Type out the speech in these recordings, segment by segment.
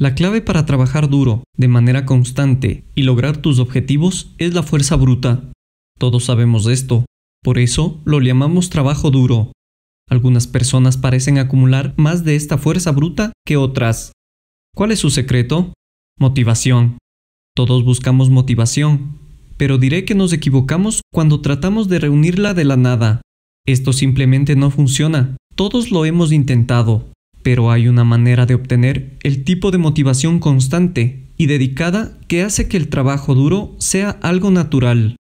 La clave para trabajar duro, de manera constante, y lograr tus objetivos es la fuerza bruta. Todos sabemos esto, por eso lo llamamos trabajo duro. Algunas personas parecen acumular más de esta fuerza bruta que otras. ¿Cuál es su secreto? Motivación. Todos buscamos motivación, pero diré que nos equivocamos cuando tratamos de reunirla de la nada. Esto simplemente no funciona. Todos lo hemos intentado. Pero hay una manera de obtener el tipo de motivación constante y dedicada que hace que el trabajo duro sea algo natural.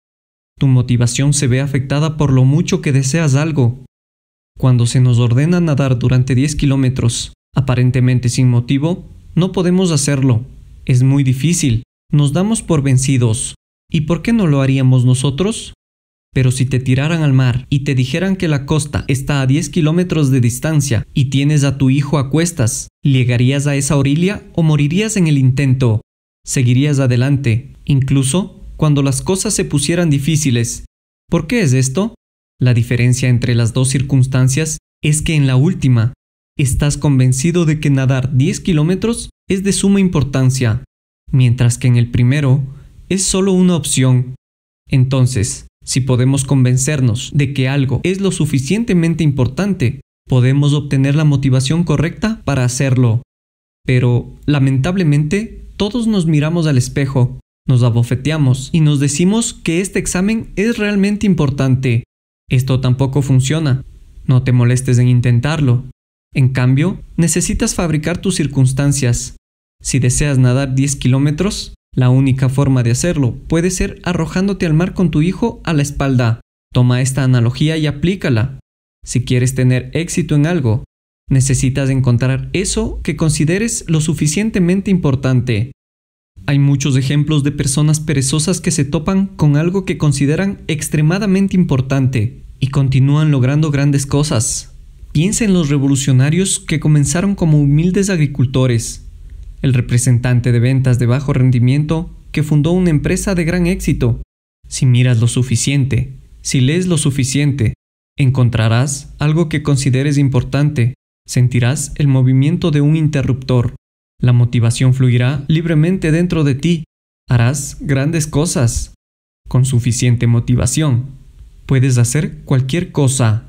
Tu motivación se ve afectada por lo mucho que deseas algo. Cuando se nos ordena nadar durante 10 kilómetros, aparentemente sin motivo, no podemos hacerlo. Es muy difícil. Nos damos por vencidos. ¿Y por qué no lo haríamos nosotros? Pero si te tiraran al mar y te dijeran que la costa está a 10 kilómetros de distancia y tienes a tu hijo a cuestas, ¿llegarías a esa orilla o morirías en el intento? Seguirías adelante, incluso cuando las cosas se pusieran difíciles. ¿Por qué es esto? La diferencia entre las dos circunstancias es que en la última, estás convencido de que nadar 10 kilómetros es de suma importancia, mientras que en el primero es solo una opción. Entonces, si podemos convencernos de que algo es lo suficientemente importante, podemos obtener la motivación correcta para hacerlo. Pero, lamentablemente, todos nos miramos al espejo, nos abofeteamos y nos decimos que este examen es realmente importante. Esto tampoco funciona. No te molestes en intentarlo. En cambio, necesitas fabricar tus circunstancias. Si deseas nadar 10 kilómetros, la única forma de hacerlo puede ser arrojándote al mar con tu hijo a la espalda. Toma esta analogía y aplícala. Si quieres tener éxito en algo, necesitas encontrar eso que consideres lo suficientemente importante. Hay muchos ejemplos de personas perezosas que se topan con algo que consideran extremadamente importante y continúan logrando grandes cosas. Piensa en los revolucionarios que comenzaron como humildes agricultores, el representante de ventas de bajo rendimiento que fundó una empresa de gran éxito. Si miras lo suficiente, si lees lo suficiente, encontrarás algo que consideres importante, sentirás el movimiento de un interruptor, la motivación fluirá libremente dentro de ti, harás grandes cosas. Con suficiente motivación, puedes hacer cualquier cosa.